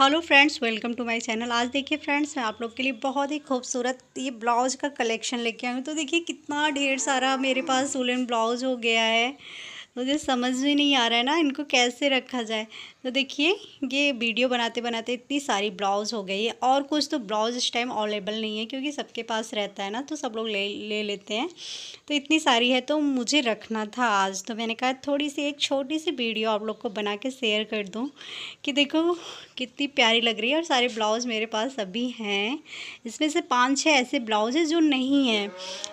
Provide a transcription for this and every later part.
hello friends welcome to my channel आज देखिए friends मैं आप लोग के लिए बहुत ही खूबसूरत ये ब्लाउज का कलेक्शन लेके आई हूँ तो देखिए कितना ढेर सारा मेरे पास सूलन ब्लाउज हो गया है मुझे समझ भी नहीं आ रहा है ना इनको कैसे रखा जाए तो देखिए ये वीडियो बनाते बनाते इतनी सारी ब्लाउज़ हो गई है और कुछ तो ब्लाउज़ इस टाइम अवेलेबल नहीं है क्योंकि सबके पास रहता है ना तो सब लोग ले ले लेते हैं तो इतनी सारी है तो मुझे रखना था आज तो मैंने कहा थोड़ी सी एक छोटी सी वीडियो आप लोग को बना के शेयर कर दूँ कि देखो कितनी प्यारी लग रही है और सारे ब्लाउज़ मेरे पास अभी हैं इसमें से पाँच छः ऐसे ब्लाउज़ है जो नहीं हैं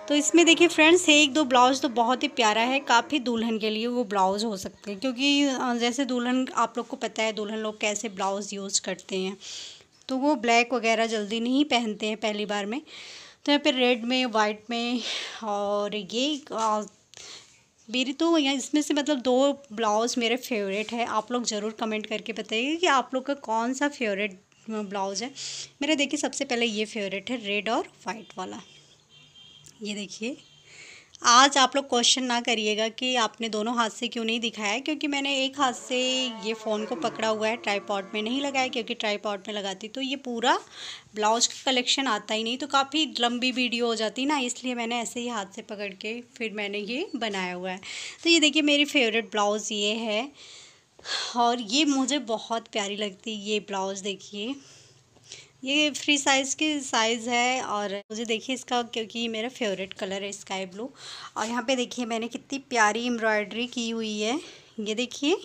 तो इसमें देखिए फ्रेंड्स एक दो ब्लाउज़ तो बहुत ही प्यारा है काफ़ी दुल्हन के लिए वो ब्लाउज़ हो सकते हैं क्योंकि जैसे दुल्हन आप लोग को पता है दुल्हन लोग कैसे ब्लाउज़ यूज़ करते हैं तो वो ब्लैक वगैरह जल्दी नहीं पहनते हैं पहली बार में तो यहाँ पर रेड में वाइट में और ये आ, मेरी तो यहाँ इसमें से मतलब दो ब्लाउज़ मेरे फेवरेट है आप लोग ज़रूर कमेंट करके बताइए कि आप लोग का कौन सा फेवरेट ब्लाउज़ है मेरा देखिए सबसे पहले ये फेवरेट है रेड और वाइट वाला ये देखिए आज आप लोग क्वेश्चन ना करिएगा कि आपने दोनों हाथ से क्यों नहीं दिखाया क्योंकि मैंने एक हाथ से ये फ़ोन को पकड़ा हुआ है ट्राईपॉड में नहीं लगाया क्योंकि ट्राईपॉड में लगाती तो ये पूरा ब्लाउज का कलेक्शन आता ही नहीं तो काफ़ी लंबी वीडियो हो जाती ना इसलिए मैंने ऐसे ही हाथ से पकड़ के फिर मैंने ये बनाया हुआ है तो ये देखिए मेरी फेवरेट ब्लाउज़ ये है और ये मुझे बहुत प्यारी लगती है ये ब्लाउज़ देखिए ये फ्री साइज़ की साइज़ है और मुझे देखिए इसका क्योंकि मेरा फेवरेट कलर है स्काई ब्लू और यहाँ पे देखिए मैंने कितनी प्यारी एम्ब्रॉयडरी की हुई है ये देखिए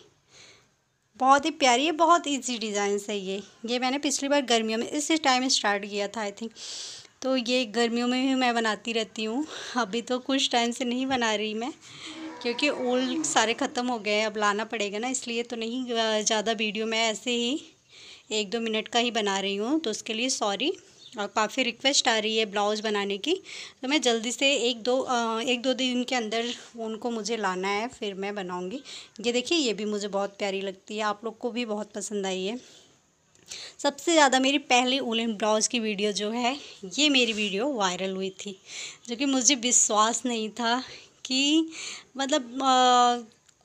बहुत ही प्यारी है बहुत इजी डिज़ाइन है ये ये मैंने पिछली बार गर्मियों में इस टाइम स्टार्ट किया था आई थिंक तो ये गर्मियों में भी मैं बनाती रहती हूँ अभी तो कुछ टाइम से नहीं बना रही मैं क्योंकि ओल्ड सारे ख़त्म हो गए अब लाना पड़ेगा ना इसलिए तो नहीं ज़्यादा वीडियो में ऐसे ही एक दो मिनट का ही बना रही हूँ तो उसके लिए सॉरी और काफ़ी रिक्वेस्ट आ रही है ब्लाउज़ बनाने की तो मैं जल्दी से एक दो आ, एक दो दिन के अंदर उनको मुझे लाना है फिर मैं बनाऊँगी ये देखिए ये भी मुझे बहुत प्यारी लगती है आप लोग को भी बहुत पसंद आई है सबसे ज़्यादा मेरी पहली उलन ब्लाउज़ की वीडियो जो है ये मेरी वीडियो वायरल हुई थी जो कि मुझे विश्वास नहीं था कि मतलब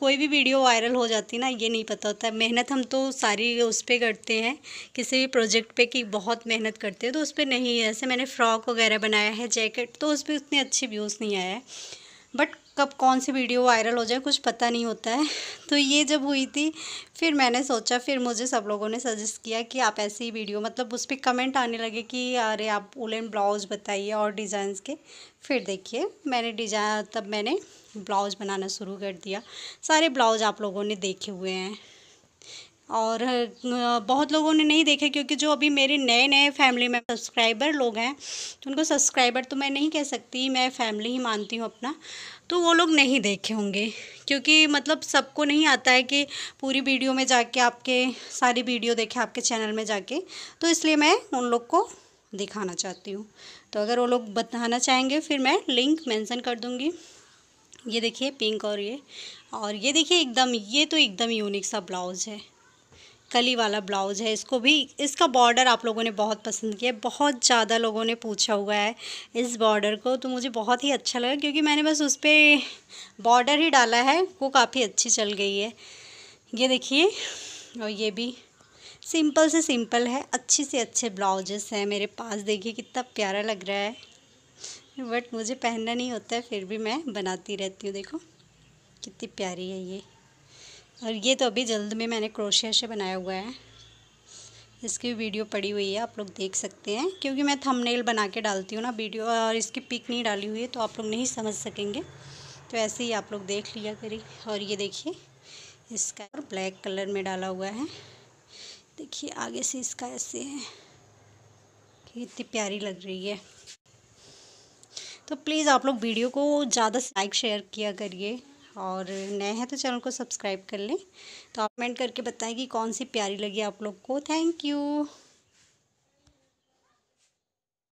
कोई भी वीडियो वायरल हो जाती ना ये नहीं पता होता मेहनत हम तो सारी उस पर करते हैं किसी भी प्रोजेक्ट पे कि बहुत मेहनत करते हैं तो उस पर नहीं है मैंने फ्रॉक वगैरह बनाया है जैकेट तो उस पर उतने अच्छे व्यूज़ नहीं आया है बट कब कौन सी वीडियो वायरल हो जाए कुछ पता नहीं होता है तो ये जब हुई थी फिर मैंने सोचा फिर मुझे सब लोगों ने सजेस्ट किया कि आप ऐसी वीडियो मतलब उस पर कमेंट आने लगे कि अरे आप उलन ब्लाउज बताइए और डिज़ाइंस के फिर देखिए मैंने डिजाइन तब मैंने ब्लाउज बनाना शुरू कर दिया सारे ब्लाउज आप लोगों ने देखे हुए हैं और बहुत लोगों ने नहीं देखे क्योंकि जो अभी मेरे नए नए फैमिली में सब्सक्राइबर लोग हैं तो उनको सब्सक्राइबर तो मैं नहीं कह सकती मैं फैमिली ही मानती हूँ अपना तो वो लोग नहीं देखे होंगे क्योंकि मतलब सबको नहीं आता है कि पूरी वीडियो में जाके आपके सारी वीडियो देखे आपके चैनल में जाके तो इसलिए मैं उन लोग को दिखाना चाहती हूँ तो अगर वो लोग बताना चाहेंगे फिर मैं लिंक मेंशन कर दूँगी ये देखिए पिंक और ये और ये देखिए एकदम ये तो एकदम यूनिक सा ब्लाउज़ है कली वाला ब्लाउज है इसको भी इसका बॉर्डर आप लोगों ने बहुत पसंद किया बहुत ज़्यादा लोगों ने पूछा हुआ है इस बॉर्डर को तो मुझे बहुत ही अच्छा लगा क्योंकि मैंने बस उस पर बॉर्डर ही डाला है वो काफ़ी अच्छी चल गई है ये देखिए और ये भी सिंपल से सिंपल है अच्छे से अच्छे ब्लाउजेस हैं मेरे पास देखिए कितना प्यारा लग रहा है बट मुझे पहनना नहीं होता है फिर भी मैं बनाती रहती हूँ देखो कितनी प्यारी है ये और ये तो अभी जल्द में मैंने क्रोशिया से बनाया हुआ है इसकी वीडियो पड़ी हुई है आप लोग देख सकते हैं क्योंकि मैं थंबनेल बना के डालती हूँ ना वीडियो और इसकी पिक नहीं डाली हुई है तो आप लोग नहीं समझ सकेंगे तो ऐसे ही आप लोग देख लिया करिए और ये देखिए इसका और ब्लैक कलर में डाला हुआ है देखिए आगे से इसका ऐसे है कितनी प्यारी लग रही है तो प्लीज़ आप लोग वीडियो को ज़्यादा लाइक शेयर किया करिए और नए हैं तो चैनल को सब्सक्राइब कर लें तो आप कमेंट करके बताएं कि कौन सी प्यारी लगी आप लोग को थैंक यू